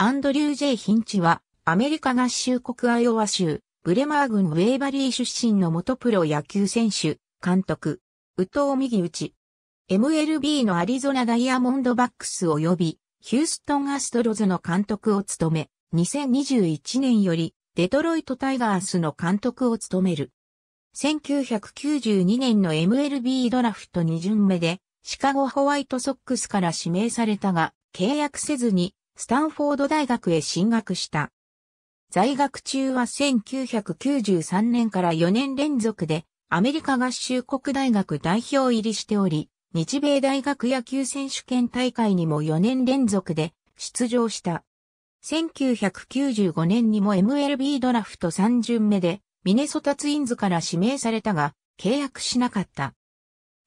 アンドリュー・ジェイ・ヒンチは、アメリカ合衆国アイオワ州、ブレマー郡ウェーバリー出身の元プロ野球選手、監督、宇藤右チ。MLB のアリゾナダイヤモンドバックス及び、ヒューストンアストロズの監督を務め、2021年より、デトロイトタイガースの監督を務める。1992年の MLB ドラフト2巡目で、シカゴホワイトソックスから指名されたが、契約せずにスタンフォード大学へ進学した。在学中は1993年から4年連続でアメリカ合衆国大学代表入りしており、日米大学野球選手権大会にも4年連続で出場した。1995年にも MLB ドラフト3巡目でミネソタツインズから指名されたが契約しなかった。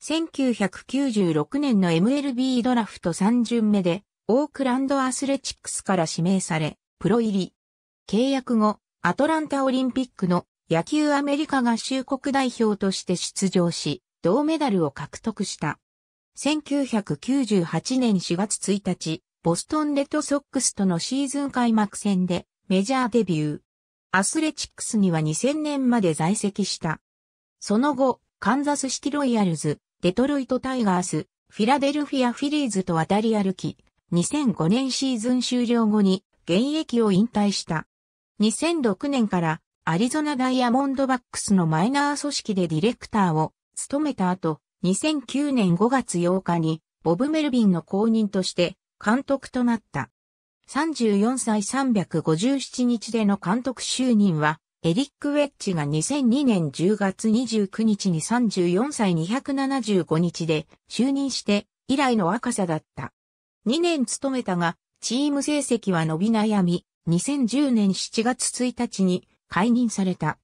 1996年の MLB ドラフト3巡目でオークランドアスレチックスから指名され、プロ入り。契約後、アトランタオリンピックの野球アメリカ合衆国代表として出場し、銅メダルを獲得した。1998年4月1日、ボストンレッドソックスとのシーズン開幕戦でメジャーデビュー。アスレチックスには2000年まで在籍した。その後、カンザスシティロイヤルズ、デトロイトタイガース、フィラデルフィアフィリーズと渡り歩き、2005年シーズン終了後に現役を引退した。2006年からアリゾナダイヤモンドバックスのマイナー組織でディレクターを務めた後、2009年5月8日にボブ・メルビンの後任として監督となった。34歳357日での監督就任は、エリック・ウェッジが2002年10月29日に34歳275日で就任して以来の若さだった。2年勤めたが、チーム成績は伸び悩み、2010年7月1日に解任された。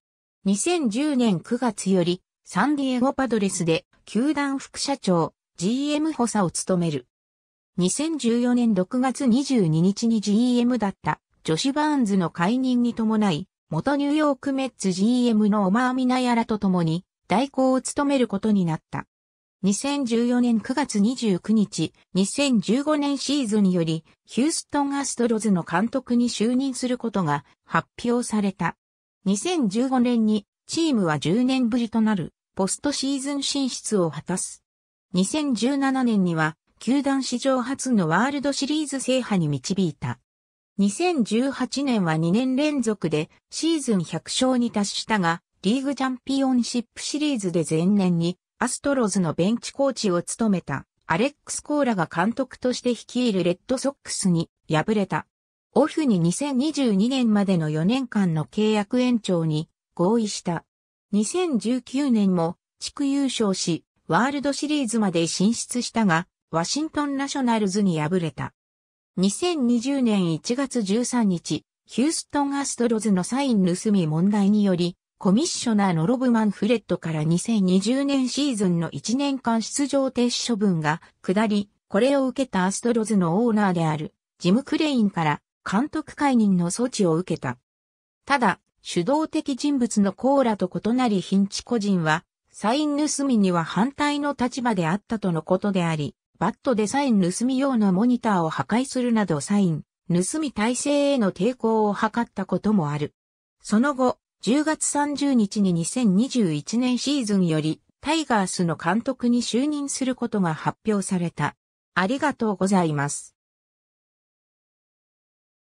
2010年9月より、サンディエゴパドレスで、球団副社長、GM 補佐を務める。2014年6月22日に GM だったジョシュ・バーンズの解任に伴い、元ニューヨークメッツ GM のオマー・ミナヤラと共に代行を務めることになった。2014年9月29日、2015年シーズンにより、ヒューストンアストロズの監督に就任することが発表された。2015年にチームは10年ぶりとなるポストシーズン進出を果たす。2017年には球団史上初のワールドシリーズ制覇に導いた。2018年は2年連続でシーズン100勝に達したが、リーグチャンピオンシップシリーズで前年にアストロズのベンチコーチを務めたアレックス・コーラが監督として率いるレッドソックスに敗れた。オフに2022年までの4年間の契約延長に合意した。2019年も地区優勝し、ワールドシリーズまで進出したが、ワシントンナショナルズに敗れた。2020年1月13日、ヒューストンアストロズのサイン盗み問題により、コミッショナーのロブマンフレッドから2020年シーズンの1年間出場停止処分が下り、これを受けたアストロズのオーナーであるジム・クレインから監督解任の措置を受けた。ただ、主導的人物のコーラと異なりヒンチ個人は、サイン盗みには反対の立場であったとのことであり、バットでサイン盗み用のモニターを破壊するなどサイン、盗み体制への抵抗を図ったこともある。その後、10月30日に2021年シーズンよりタイガースの監督に就任することが発表された。ありがとうございます。